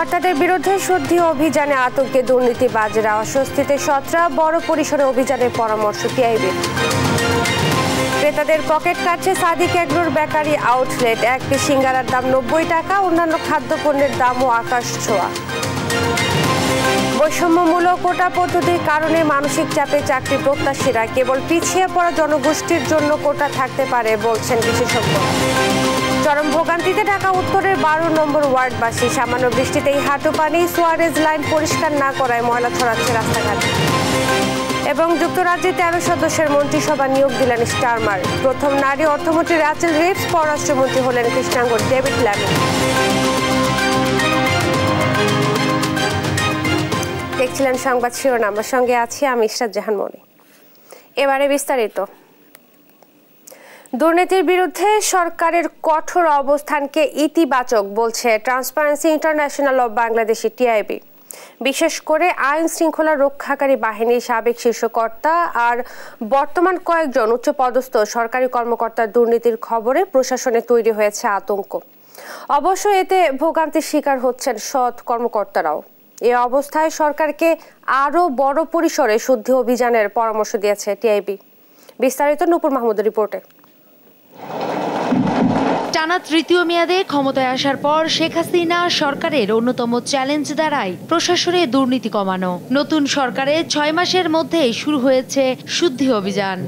কর্মকর্তাদের বিরুদ্ধে শুদ্ধি অভিযানে আতঙ্কে দুর্নীতিবাজেরা অস্বস্তিতে সত্রা বড় পরিসরে অভিযানের পরামর্শ পিআইবি ক্রেতাদের পকেট কাটছে সাদিক এগ্রোর বেকারি আউটলেট একটি সিঙ্গারার দাম নব্বই টাকা অন্যান্য খাদ্যপণ্যের দামও আকাশ ছোঁয়া বৈষম্যমূলক কোটা পদ্ধতির কারণে মানসিক চাপে চাকরি প্রত্যাশীরা কেবল পিছিয়ে পড়া জনগোষ্ঠীর জন্য কোটা থাকতে পারে বলছেন বিশেষজ্ঞরা চরম ভোগান্তিতে ঢাকা উত্তরের বারো নম্বর ওয়ার্ডবাসী সামান্য বৃষ্টিতেই হাঁটু পানি সোয়ারেজ লাইন পরিষ্কার না করায় ময়লা ছড়াচ্ছে রাস্তাঘাট এবং যুক্তরাজ্যে তেরো সদস্যের মন্ত্রিসভা নিয়োগ দিলেন স্টারমার প্রথম নারী অর্থমন্ত্রী রাচেল রিপস পররাষ্ট্রমন্ত্রী হলেন কৃষ্ণাঙ্গ ডেভিড ল্যাম দেখছিলেন সংবাদ শিরোনাম সঙ্গে আছি আমি ইশরাত জাহান মনি এবারে বিস্তারিত দুর্নীতির বিরুদ্ধে সরকারের কঠোর অবস্থানকে ইতিবাচক বলছে transparency international of Bangladesh TIB বিশেষ করে আইন শৃঙ্খলা রক্ষাকারী বাহিনীর সাবেক শীর্ষকর্তা আর বর্তমান কয়েকজন উচ্চপদস্থ সরকারি কর্মকর্তার দুর্নীতির খবরে প্রশাসনে তৈরি হয়েছে আতঙ্ক অবশ্য এতে ভোগান্তির শিকার হচ্ছেন সৎ কর্মকর্তারাও এ অবস্থায় সরকারকে আরও বড় পরিসরে শুদ্ধি অভিযানের পরামর্শ দিয়েছে টিআইবি বিস্তারিত নুপুর মাহমুদ রিপোর্টে টানা তৃতীয় মেয়াদে ক্ষমতায় আসার পর শেখ হাসিনা সরকারের অন্যতম চ্যালেঞ্জ দাঁড়ায় প্রশাসনে দুর্নীতি কমানো নতুন সরকারের ছয় মাসের মধ্যে শুরু হয়েছে শুদ্ধি অভিযান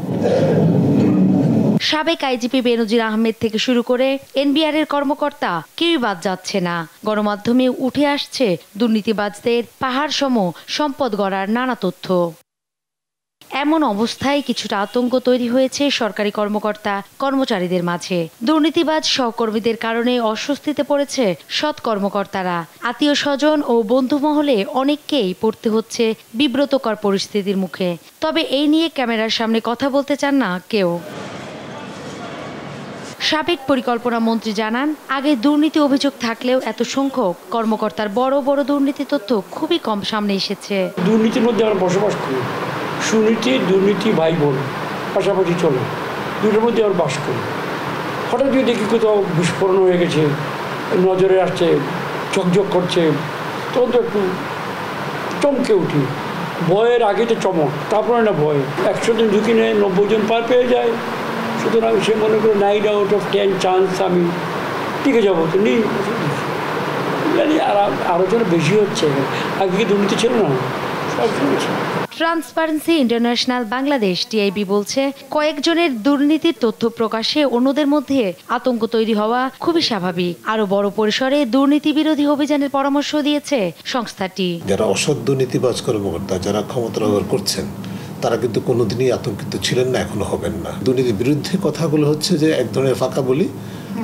সাবেক আইজিপি বেনজির আহমেদ থেকে শুরু করে এনবিআর এর কর্মকর্তা কেউই বাদ যাচ্ছে না গণমাধ্যমে উঠে আসছে দুর্নীতিবাজদের পাহাড় সম সম্পদ গড়ার নানা তথ্য এমন অবস্থায় কিছুটা আতঙ্ক তৈরি হয়েছে সরকারি কর্মকর্তা কর্মচারীদের মাঝে দুর্নীতিবাজ সহকর্মীদের কারণে অস্বস্তিতে পড়েছে সৎ কর্মকর্তারা আত্মীয় স্বজন ও মহলে অনেককেই পড়তে হচ্ছে বিব্রতকর পরিস্থিতির মুখে তবে এই নিয়ে ক্যামেরার সামনে কথা বলতে চান না কেউ সাবেক পরিকল্পনা মন্ত্রী জানান আগে দুর্নীতি অভিযোগ থাকলেও এত সংখ্যক কর্মকর্তার বড় বড় দুর্নীতি তথ্য খুবই কম সামনে এসেছে দুর্নীতির মধ্যে আমরা বসবাস করি সুনীতি দুর্নীতি ভাই বোন পাশাপাশি চলে দুটোর মধ্যে আবার বাস করি হঠাৎ যদি দেখি কোথাও বিস্ফোরণ হয়ে গেছে নজরে আসছে ঝকঝক করছে তখন তো একটু চমকে উঠি ভয়ের আগে তো চমক তারপরে না ভয় একশো জন ঝুঁকি নেয় নব্বই জন পার পেয়ে যায় সুতরাং সে মনে করে nine out of ten chance আমি টিকে যাবো তো নি জানি আর বেশি হচ্ছে আগে কি দুর্নীতি ছিল না সব শুনেছি ট্রান্সপারেন্সি ইন্টারন্যাশনাল বাংলাদেশ টিআইবি বলছে কয়েকজনের দুর্নীতির তথ্য প্রকাশে অন্যদের মধ্যে আতঙ্ক তৈরি হওয়া খুবই স্বাভাবিক আরো বড় পরিসরে দুর্নীতি বিরোধী অভিযানের পরামর্শ দিয়েছে সংস্থাটি যারা অসৎ দুর্নীতিবাজ কর্মকর্তা যারা ক্ষমতা ব্যবহার করছেন তারা কিন্তু কোনোদিনই আতঙ্কিত ছিলেন না এখনো হবেন না দুর্নীতির বিরুদ্ধে কথাগুলো হচ্ছে যে এক ধরনের ফাঁকা বলি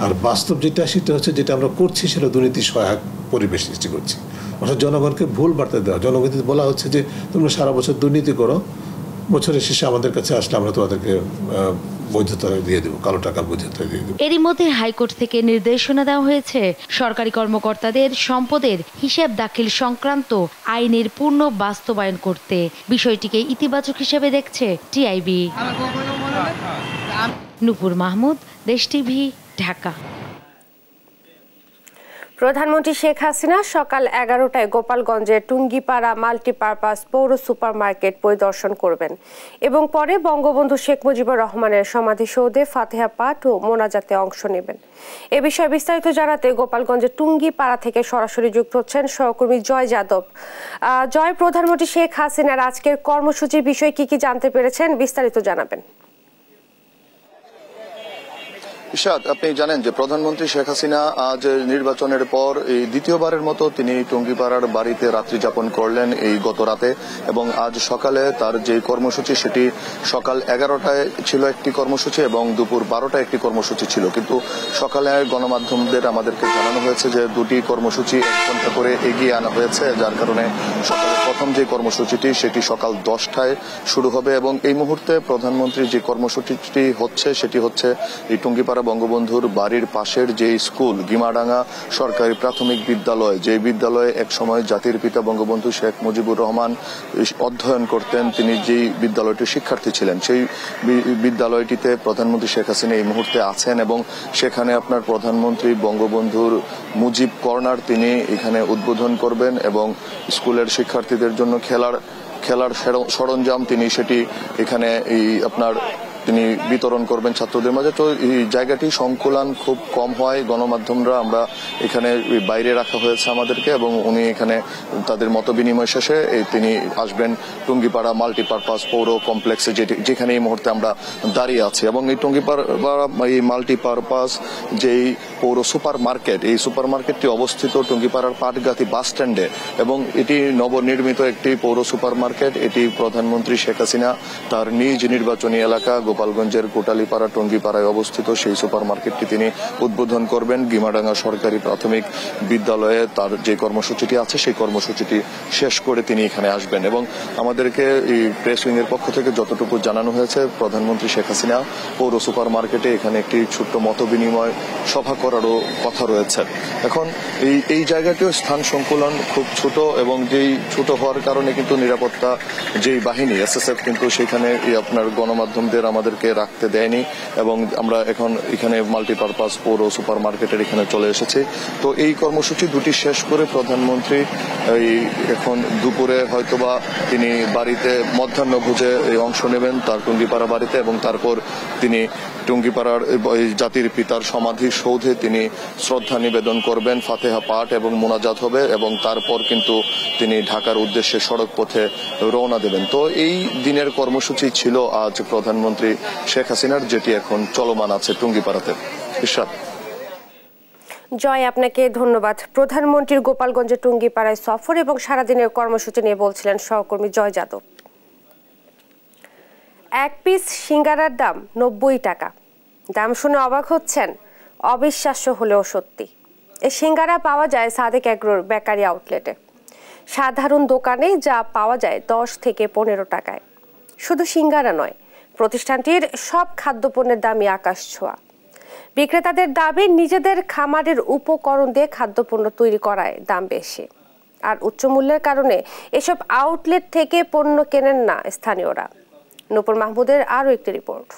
আর বাস্তব যেটা সেটা হচ্ছে যেটা আমরা করছি সেটা দুর্নীতি সহায়ক পরিবেশ সৃষ্টি করছি অর্থাৎ জনগণকে ভুল বার্তা দেওয়া জনগণকে বলা হচ্ছে যে তোমরা সারা বছর দুর্নীতি করো বছরের শেষে আমাদের কাছে আসলে আমরা তোমাদেরকে বৈধতা দিয়ে দেবো বৈধতা এরই মধ্যে হাইকোর্ট থেকে নির্দেশনা দেওয়া হয়েছে সরকারি কর্মকর্তাদের সম্পদের হিসাব দাখিল সংক্রান্ত আইনের পূর্ণ বাস্তবায়ন করতে বিষয়টিকে ইতিবাচক হিসেবে দেখছে টিআইবি নুপুর মাহমুদ দেশ টিভি ঢাকা প্রধানমন্ত্রী শেখ হাসিনা সকাল এগারোটায় গোপালগঞ্জের টুঙ্গিপাড়া মাল্টিপারপাস পৌর সুপার মার্কেট পরিদর্শন করবেন এবং পরে বঙ্গবন্ধু শেখ মুজিবুর রহমানের সমাধিসৌধে ফাতেহা পাঠ ও মোনাজাতে অংশ নেবেন এ বিষয়ে বিস্তারিত জানাতে গোপালগঞ্জের টুঙ্গিপাড়া থেকে সরাসরি যুক্ত হচ্ছেন সহকর্মী জয় যাদব জয় প্রধানমন্ত্রী শেখ হাসিনার আজকের কর্মসূচির বিষয়ে কি কি জানতে পেরেছেন বিস্তারিত জানাবেন ইশাদ আপনি জানেন যে প্রধানমন্ত্রী শেখ হাসিনা আজ নির্বাচনের পর এই দ্বিতীয়বারের মতো তিনি টঙ্গিপাড়ার বাড়িতে রাত্রি যাপন করলেন এই গত রাতে এবং আজ সকালে তার যে কর্মসূচি সেটি সকাল এগারোটায় ছিল একটি কর্মসূচি এবং দুপুর বারোটায় একটি কর্মসূচি ছিল কিন্তু সকালে গণমাধ্যমদের আমাদেরকে জানানো হয়েছে যে দুটি কর্মসূচি এক ঘন্টা করে এগিয়ে আনা হয়েছে যার কারণে সকালে প্রথম যে কর্মসূচিটি সেটি সকাল দশটায় শুরু হবে এবং এই মুহূর্তে প্রধানমন্ত্রীর যে কর্মসূচিটি হচ্ছে সেটি হচ্ছে এই টঙ্গিপাড়া পাড়া বঙ্গবন্ধুর বাড়ির পাশের যে স্কুল গিমাডাঙ্গা সরকারি প্রাথমিক বিদ্যালয় যে বিদ্যালয়ে একসময় জাতির পিতা বঙ্গবন্ধু শেখ মুজিবুর রহমান অধ্যয়ন করতেন তিনি যেই বিদ্যালয়টির শিক্ষার্থী ছিলেন সেই বিদ্যালয়টিতে প্রধানমন্ত্রী শেখ হাসিনা এই মুহূর্তে আছেন এবং সেখানে আপনার প্রধানমন্ত্রী বঙ্গবন্ধুর মুজিব কর্নার তিনি এখানে উদ্বোধন করবেন এবং স্কুলের শিক্ষার্থীদের জন্য খেলার খেলার সরঞ্জাম তিনি সেটি এখানে এই আপনার তিনি বিতরণ করবেন ছাত্রদের মাঝে তো এই জায়গাটি সংকুলান খুব কম হয় গণমাধ্যমরা আমরা এখানে বাইরে রাখা হয়েছে আমাদেরকে এবং উনি এখানে তাদের মত বিনিময় শেষে তিনি আসবেন টুঙ্গিপাড়া মাল্টিপারপাস পৌর কমপ্লেক্সে যেখানে এই মুহূর্তে আমরা দাঁড়িয়ে আছি এবং এই টুঙ্গিপাড়া এই মাল্টিপারপাস যেই পৌর সুপার মার্কেট এই সুপার মার্কেটটি অবস্থিত টুঙ্গিপাড়ার পাটগাতি বাস স্ট্যান্ডে এবং এটি নবনির্মিত একটি পৌর সুপার মার্কেট এটি প্রধানমন্ত্রী শেখ হাসিনা তার নিজ নির্বাচনী এলাকা গোপালগঞ্জের কোটালিপাড়া টঙ্গিপাড়ায় অবস্থিত সেই সুপার মার্কেটটি তিনি উদ্বোধন করবেন গিমাডাঙ্গা সরকারি প্রাথমিক বিদ্যালয়ে তার যে কর্মসূচিটি আছে সেই কর্মসূচিটি শেষ করে তিনি এখানে আসবেন এবং আমাদেরকে এই প্রেস উইংয়ের পক্ষ থেকে যতটুকু জানানো হয়েছে প্রধানমন্ত্রী শেখ হাসিনা পৌর সুপার মার্কেটে এখানে একটি ছোট্ট মত বিনিময় সভা করারও কথা রয়েছে এখন এই এই জায়গাটিও স্থান সংকুলন খুব ছোট এবং যেই ছোট হওয়ার কারণে কিন্তু নিরাপত্তা যেই বাহিনী এসএসএফ কিন্তু সেখানে আপনার গণমাধ্যমদের আমাদের আমাদেরকে রাখতে দেয়নি এবং আমরা এখন এখানে মাল্টিপারপাস পৌর সুপার মার্কেটের এখানে চলে এসেছি তো এই কর্মসূচি দুটি শেষ করে প্রধানমন্ত্রী এই এখন দুপুরে হয়তোবা তিনি বাড়িতে মধ্যাহ্ন ভোজে অংশ নেবেন তার টুঙ্গিপাড়া বাড়িতে এবং তারপর তিনি টুঙ্গিপাড়ার জাতির পিতার সমাধি সৌধে তিনি শ্রদ্ধা নিবেদন করবেন ফাতেহা পাঠ এবং মোনাজাত হবে এবং তারপর কিন্তু তিনি ঢাকার উদ্দেশ্যে সড়ক পথে রওনা দেবেন তো এই দিনের কর্মসূচি ছিল আজ প্রধানমন্ত্রী শেখ হাসিনার যেটি এখন চলমান আছে টুঙ্গিপাড়াতে ইশাদ জয় আপনাকে ধন্যবাদ প্রধানমন্ত্রীর গোপালগঞ্জের টুঙ্গিপাড়ায় সফর এবং সারাদিনের কর্মসূচি নিয়ে বলছিলেন সহকর্মী জয় যাদব এক পিস সিঙ্গারার দাম নব্বই টাকা দাম শুনে অবাক হচ্ছেন অবিশ্বাস্য হলেও সত্যি এই সিঙ্গারা পাওয়া যায় সাদেক অ্যাগ্রোর বেকারি আউটলেটে সাধারণ দোকানে যা পাওয়া যায় দশ থেকে পনেরো টাকায় শুধু সিঙ্গারা নয় প্রতিষ্ঠানটির সব খাদ্যপণ্যের দামই আকাশ ছোঁয়া বিক্রেতাদের দাবি নিজেদের খামারের উপকরণ দিয়ে খাদ্যপণ্য তৈরি করায় দাম বেশি আর উচ্চ মূল্যের কারণে এসব আউটলেট থেকে পণ্য কেনেন না স্থানীয়রা নূপুর মাহমুদের আরও একটি রিপোর্ট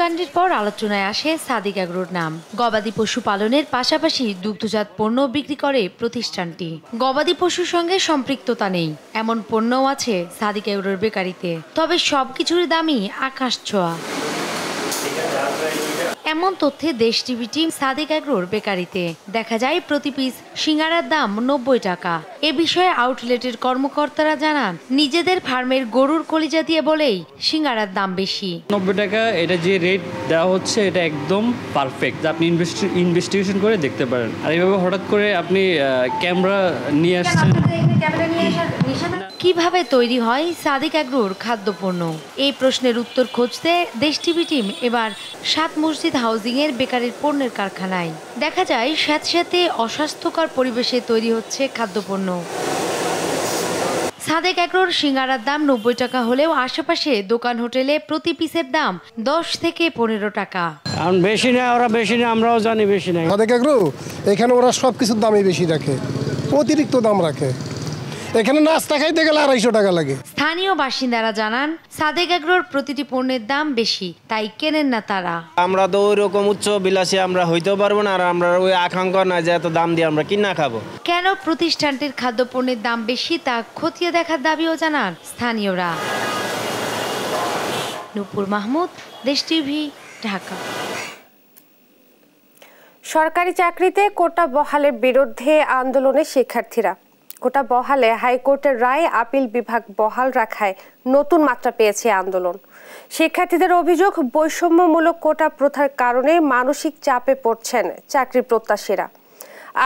কাণ্ডের পর আলোচনায় আসে সাদিক আগ্রোর নাম গবাদি পশু পালনের পাশাপাশি দুগ্ধজাত পণ্য বিক্রি করে প্রতিষ্ঠানটি গবাদি পশুর সঙ্গে সম্পৃক্ততা নেই এমন পণ্যও আছে সাদিক আগ্রোর বেকারিতে তবে সব কিছুর দামই আকাশ ছোঁয়া এমন তথ্যে দেশ টিভি টিম সাদেক এগ্রোর বেকারিতে দেখা যায় প্রতি পিস সিঙ্গারার দাম নব্বই টাকা এ বিষয়ে আউটলেটের কর্মকর্তারা জানান নিজেদের ফার্মের গরুর কলিজা দিয়ে বলেই সিঙ্গারার দাম বেশি নব্বই টাকা এটা যে রেট দেওয়া হচ্ছে এটা একদম পারফেক্ট আপনি ইনভেস্টিগেশন করে দেখতে পারেন আর এইভাবে হঠাৎ করে আপনি ক্যামেরা নিয়ে আসছেন কিভাবে তৈরি হয় সাদিক অ্যাগ্রোর খাদ্যপণ্য এই প্রশ্নের উত্তর খুঁজতে দেশ টিভি টিম এবার সাত মসজিদ উপস্থিত এর বেকারির পণ্যের কারখানায় দেখা যায় স্যাঁতে অস্বাস্থ্যকর পরিবেশে তৈরি হচ্ছে খাদ্যপণ্য সাদেক একরোর সিঙ্গারার দাম নব্বই টাকা হলেও আশেপাশে দোকান হোটেলে প্রতি পিসের দাম দশ থেকে পনেরো টাকা কারণ বেশি নেয় ওরা বেশি না আমরাও জানি বেশি নেয় সাদেক একরো এখানে ওরা সব কিছুর দামই বেশি রাখে অতিরিক্ত দাম রাখে এখানে নাস্তা খাইতে গেলে আড়াইশো টাকা লাগে স্থানীয় বাসিন্দারা জানান সাদেক আগ্রোর প্রতিটি পণ্যের দাম বেশি তাই কেনেন না তারা আমরা তো ওই রকম উচ্চ বিলাসী আমরা হইতেও পারবো না আর আমরা ওই আকাঙ্ক্ষা না যে এত দাম দিয়ে আমরা কিনা খাবো কেন প্রতিষ্ঠানটির পণ্যের দাম বেশি তা খতিয়ে দেখার দাবিও জানান স্থানীয়রা নূপুর মাহমুদ দেশ টিভি ঢাকা সরকারি চাকরিতে কোটা বহালের বিরুদ্ধে আন্দোলনে শিক্ষার্থীরা কোটা বহালে হাইকোর্টের রায় আপিল বিভাগ বহাল রাখায় নতুন মাত্রা পেয়েছে আন্দোলন শিক্ষার্থীদের অভিযোগ বৈষম্যমূলক কোটা প্রথার কারণে মানসিক চাপে পড়ছেন চাকরি প্রত্যাশীরা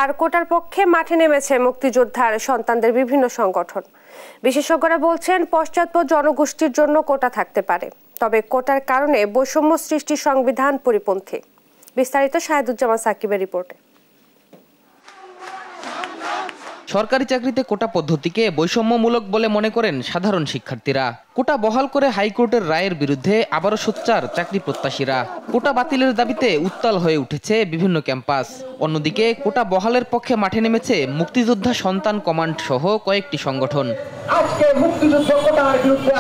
আর কোটার পক্ষে মাঠে নেমেছে মুক্তিযোদ্ধার সন্তানদের বিভিন্ন সংগঠন বিশেষজ্ঞরা বলছেন পশ্চাৎপদ জনগোষ্ঠীর জন্য কোটা থাকতে পারে তবে কোটার কারণে বৈষম্য সৃষ্টি সংবিধান পরিপন্থী বিস্তারিত শাহেদুজ্জামান সাকিবের রিপোর্টে সরকারি চাকরিতে কোটা পদ্ধতিকে বৈষম্যমূলক বলে মনে করেন সাধারণ শিক্ষার্থীরা কোটা বহাল করে হাইকোর্টের রায়ের বিরুদ্ধে আবারও সোচ্চার চাকরি প্রত্যাশীরা কোটা বাতিলের দাবিতে উত্তাল হয়ে উঠেছে বিভিন্ন ক্যাম্পাস অন্যদিকে কোটা বহালের পক্ষে মাঠে নেমেছে মুক্তিযোদ্ধা সন্তান কমান্ড সহ কয়েকটি সংগঠন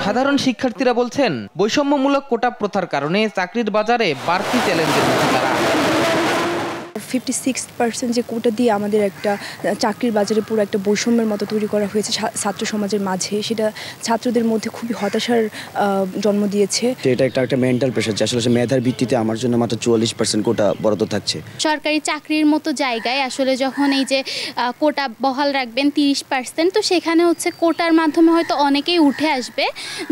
সাধারণ শিক্ষার্থীরা বলছেন বৈষম্যমূলক কোটা প্রথার কারণে চাকরির বাজারে বাড়তি চ্যালেঞ্জের মধ্যে তারা ফিফটি সিক্স পার্সেন্ট যে কোটা দিয়ে আমাদের একটা চাকরির বাজারে পুরো একটা বৈষম্যের মতো তৈরি করা হয়েছে ছাত্র সমাজের মাঝে সেটা ছাত্রদের মধ্যে খুবই হতাশার জন্ম দিয়েছে এটা একটা একটা মেন্টাল প্রেশার যে আসলে মেধার ভিত্তিতে আমার জন্য মাত্র চুয়াল্লিশ পার্সেন্ট কোটা বরাদ্দ থাকছে সরকারি চাকরির মতো জায়গায় আসলে যখন এই যে কোটা বহাল রাখবেন তিরিশ পার্সেন্ট তো সেখানে হচ্ছে কোটার মাধ্যমে হয়তো অনেকেই উঠে আসবে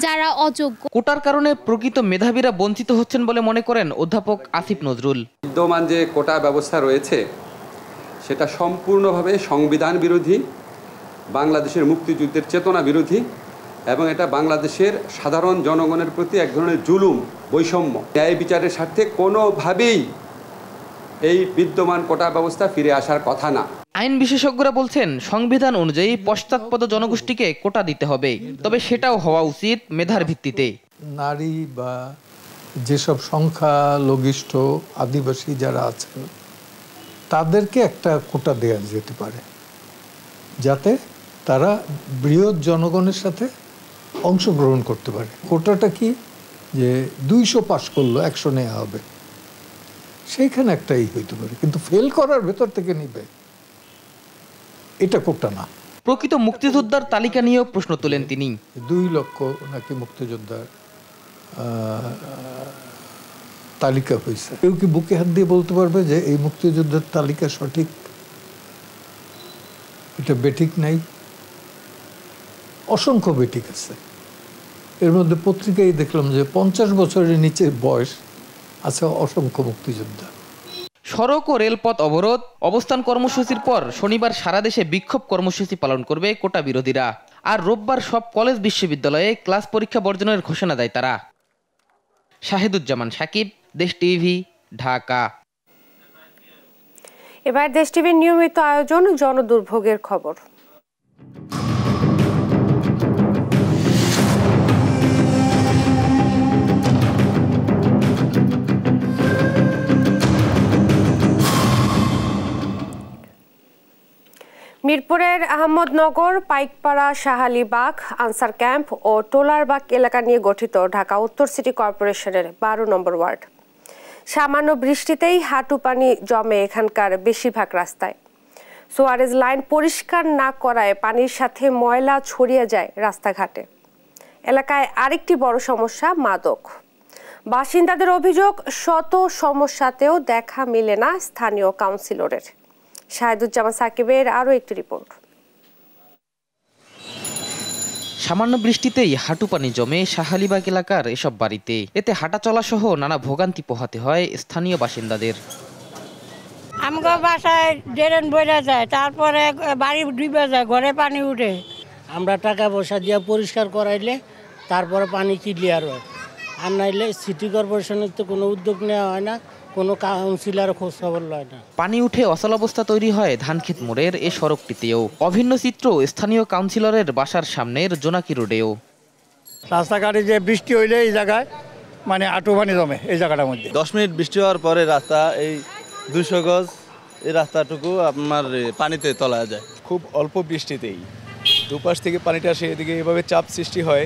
যারা অযোগ্য কোটার কারণে প্রকৃত মেধাবীরা বঞ্চিত হচ্ছেন বলে মনে করেন অধ্যাপক আসিফ নজরুল বিদ্যমান যে কোটা ব্যবস্থা ব্যবস্থা রয়েছে সেটা সম্পূর্ণভাবে সংবিধান বিরোধী বাংলাদেশের মুক্তিযুদ্ধের চেতনা বিরোধী এবং এটা বাংলাদেশের সাধারণ জনগণের প্রতি এক ধরনের জুলুম বৈষম্য ন্যায় বিচারের স্বার্থে কোনোভাবেই এই বিদ্যমান কোটা ব্যবস্থা ফিরে আসার কথা না আইন বিশেষজ্ঞরা বলছেন সংবিধান অনুযায়ী পশ্চাৎপদ জনগোষ্ঠীকে কোটা দিতে হবে তবে সেটাও হওয়া উচিত মেধার ভিত্তিতে নারী বা যেসব সংখ্যালঘিষ্ঠ আদিবাসী যারা আছেন তাদেরকে একটা কোটা দেওয়া যেতে পারে যাতে তারা বৃহৎ জনগণের সাথে অংশগ্রহণ করতে পারে কোটাটা কি যে দুইশো পাশ করলো একশো নেওয়া হবে সেইখানে একটাই হইতে পারে কিন্তু ফেল করার ভেতর থেকে নিবে এটা কোটা না প্রকৃত মুক্তিযোদ্ধার তালিকা নিয়েও প্রশ্ন তোলেন তিনি দুই লক্ষ নাকি মুক্তিযোদ্ধার তালিকা হয়েছে কেউ কি বুকে হাত দিয়ে বলতে পারবে যে এই মুক্তিযুদ্ধের তালিকা সঠিক এটা বেঠিক নাই অসংখ্য বেঠিক আছে এর মধ্যে পত্রিকায় দেখলাম যে পঞ্চাশ বছরের নিচে বয়স আছে অসংখ্য মুক্তিযোদ্ধা সড়ক ও রেলপথ অবরোধ অবস্থান কর্মসূচির পর শনিবার সারা দেশে বিক্ষোভ কর্মসূচি পালন করবে কোটা বিরোধীরা আর রোববার সব কলেজ বিশ্ববিদ্যালয়ে ক্লাস পরীক্ষা বর্জনের ঘোষণা দেয় তারা শাহেদুজ্জামান সাকিব দেশ টিভি ঢাকা এবার দেশ টিভির নিয়মিত আয়োজন জনদুর্ভোগের খবর মিরপুরের আহমদনগর পাইকপাড়া শাহালিবাগ আনসার ক্যাম্প ও টোলারবাগ এলাকা নিয়ে গঠিত ঢাকা উত্তর সিটি কর্পোরেশনের বারো নম্বর ওয়ার্ড সামান্য বৃষ্টিতেই হাঁটু পানি জমে এখানকার বেশিরভাগ রাস্তায় সোয়ারেজ লাইন পরিষ্কার না করায় পানির সাথে ময়লা ছড়িয়ে যায় রাস্তাঘাটে এলাকায় আরেকটি বড় সমস্যা মাদক বাসিন্দাদের অভিযোগ শত সমস্যাতেও দেখা মিলে না স্থানীয় কাউন্সিলরের শাহেদুজ্জামান সাকিবের আরও একটি রিপোর্ট সামান্য বৃষ্টিতেই হাঁটু পানি জমে শাহালিবাগ এলাকার এসব বাড়িতে এতে হাঁটা চলা সহ নানা ভোগান্তি পোহাতে হয় স্থানীয় বাসিন্দাদের আমাকে বাসায় ড্রেন বইরা যায় তারপরে বাড়ি ডুবে যায় ঘরে পানি উঠে আমরা টাকা পয়সা দিয়ে পরিষ্কার করাইলে তারপরে পানি ক্লিয়ার হয় আর নাইলে সিটি কর্পোরেশনের তো কোনো উদ্যোগ নেওয়া হয় না কোনো কাউন্সিলার খোঁজ খবর লয় না পানি উঠে অবস্থা তৈরি হয় ধানক্ষেত মোড়ের এ সড়কটিতেও অভিন্ন চিত্র স্থানীয় কাউন্সিলরের বাসার সামনের জোনাকি রোডেও রাস্তাঘাটে যে বৃষ্টি হইলে এই জায়গায় মানে আটু পানি জমে এই জায়গাটার মধ্যে দশ মিনিট বৃষ্টি হওয়ার পরে রাস্তা এই দুশো গজ এই রাস্তাটুকু আপনার পানিতে তলা যায় খুব অল্প বৃষ্টিতেই দুপাশ থেকে পানিটা সেদিকে এভাবে চাপ সৃষ্টি হয়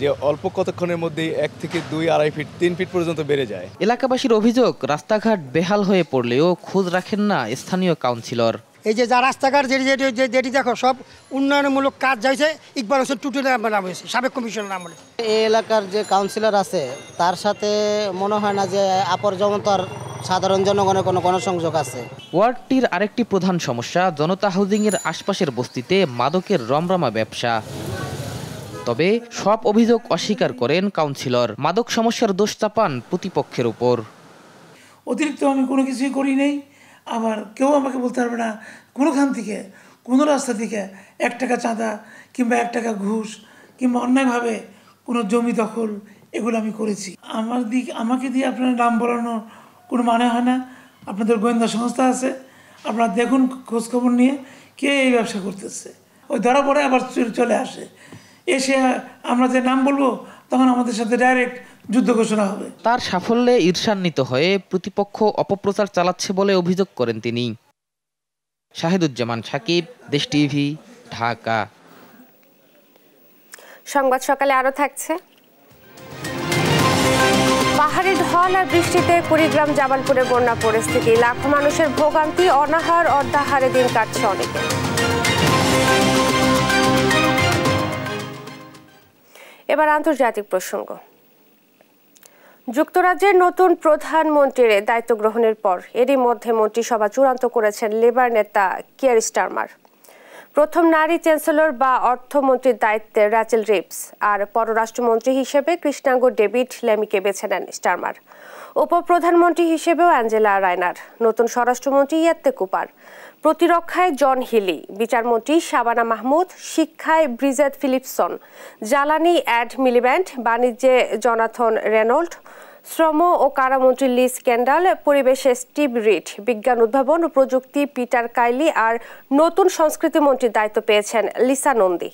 যে অল্প কতক্ষণের মধ্যে এক থেকে দুই আড়াই ফিট তিন ফিট পর্যন্ত বেড়ে যায় এলাকাবাসীর অভিযোগ রাস্তাঘাট বেহাল হয়ে পড়লেও খোঁজ রাখেন না স্থানীয় কাউন্সিলর এই যে যা রাস্তাঘাট যেটি যেটি যেটি দেখো সব উন্নয়নমূলক কাজ যাইছে ইকবাল হোসেন টুটুলের নাম হয়েছে সাবেক কমিশনের নাম এই এলাকার যে কাউন্সিলর আছে তার সাথে মনে হয় না যে আপর জমতার সাধারণ জনগণের কোনো গণসংযোগ আছে ওয়ার্ডটির আরেকটি প্রধান সমস্যা জনতা হাউজিংয়ের আশপাশের বস্তিতে মাদকের রমরমা ব্যবসা তবে সব অভিযোগ অস্বীকার করেন কাউন্সিলর মাদক সমস্যার দোষ চাপান প্রতিপক্ষের উপর অতিরিক্ত আমি কোনো কিছুই করি নেই আবার কেউ আমাকে বলতে পারবে না কোনোখান থেকে কোনো রাস্তা থেকে এক টাকা চাঁদা কিংবা এক টাকা ঘুষ কিংবা অন্যায়ভাবে কোনো জমি দখল এগুলো আমি করেছি আমার দিক আমাকে দিয়ে আপনার নাম বলানোর কোনো মানে হয় না আপনাদের গোয়েন্দা সংস্থা আছে আপনারা দেখুন খোঁজখবর নিয়ে কে এই ব্যবসা করতেছে ওই ধরা পড়ে আবার চলে আসে এসে আমরা যে নাম বলবো তখন আমাদের সাথে ডাইরেক্ট যুদ্ধ ঘোষণা হবে তার সাফল্যে ঈর্ষান্বিত হয়ে প্রতিপক্ষ অপপ্রচার চালাচ্ছে বলে অভিযোগ করেন তিনি শাহিদুজ্জামান সাকিব দেশ টিভি ঢাকা সংবাদ সকালে আরও থাকছে পাহাড়ি ঢল আর বৃষ্টিতে কুড়িগ্রাম জামালপুরে বন্যা পরিস্থিতি লাখো মানুষের ভোগান্তি অনাহার অর্ধাহারে দিন কাটছে অনেকে এবার আন্তর্জাতিক প্রসঙ্গ যুক্তরাজ্যের নতুন প্রধানমন্ত্রীর দায়িত্ব গ্রহণের পর এরই মধ্যে মন্ত্রিসভা চূড়ান্ত করেছেন লেবার নেতা কিয়ার স্টারমার প্রথম নারী চ্যান্সেলর বা অর্থমন্ত্রীর দায়িত্বে রাচেল রিপস আর পররাষ্ট্রমন্ত্রী হিসেবে কৃষ্ণাঙ্গ ডেভিড লেমিকে বেছে নেন স্টারমার উপপ্রধানমন্ত্রী হিসেবেও অ্যাঞ্জেলা রায়নার নতুন স্বরাষ্ট্রমন্ত্রী ইয়াত্তে কুপার প্রতিরক্ষায় জন হিলি বিচারমন্ত্রী শাবানা মাহমুদ শিক্ষায় ব্রিজেদ ফিলিপসন জ্বালানি অ্যাড মিলিব্যান্ড বাণিজ্যে জনাথন রেনল্ড শ্রম ও কারামন্ত্রী লিস ক্যান্ডাল পরিবেশে স্টিভ রিড বিজ্ঞান উদ্ভাবন ও প্রযুক্তি পিটার কাইলি আর নতুন সংস্কৃতি মন্ত্রীর দায়িত্ব পেয়েছেন লিসা নন্দী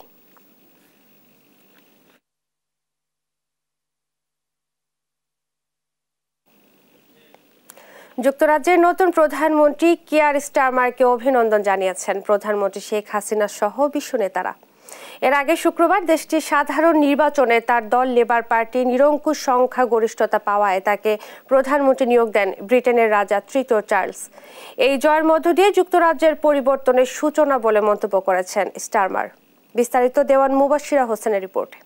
যুক্তরাজ্যের নতুন প্রধানমন্ত্রী কিয়ার স্টারমারকে অভিনন্দন জানিয়েছেন প্রধানমন্ত্রী শেখ হাসিনা সহ বিশ্ব নেতারা এর আগে শুক্রবার দেশটির সাধারণ নির্বাচনে তার দল লেবার পার্টি নিরঙ্কুশ সংখ্যাগরিষ্ঠতা পাওয়ায় তাকে প্রধানমন্ত্রী নিয়োগ দেন ব্রিটেনের রাজা তৃতীয় চার্লস এই জয়ের মধ্য দিয়ে যুক্তরাজ্যের পরিবর্তনের সূচনা বলে মন্তব্য করেছেন স্টারমার বিস্তারিত দেওয়ান মুবাসিরা হোসেনের রিপোর্টে